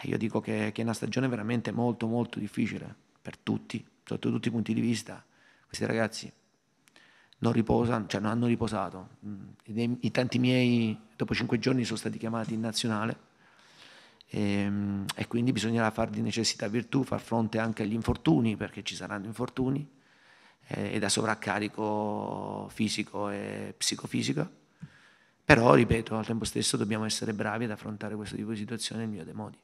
Eh, io dico che, che, è una stagione veramente molto molto difficile per tutti, sotto tutti i punti di vista. Questi ragazzi non riposano, cioè non hanno riposato. I, mm, i tanti miei dopo cinque giorni sono stati chiamati in nazionale e, ehm, e quindi bisognerà far di necessità virtù, far fronte anche agli infortuni, perché ci saranno infortuni e eh, da sovraccarico fisico e psicofisico Però, ripeto, al tempo stesso dobbiamo essere bravi ad affrontare questo tipo di situazione nel migliore dei modi.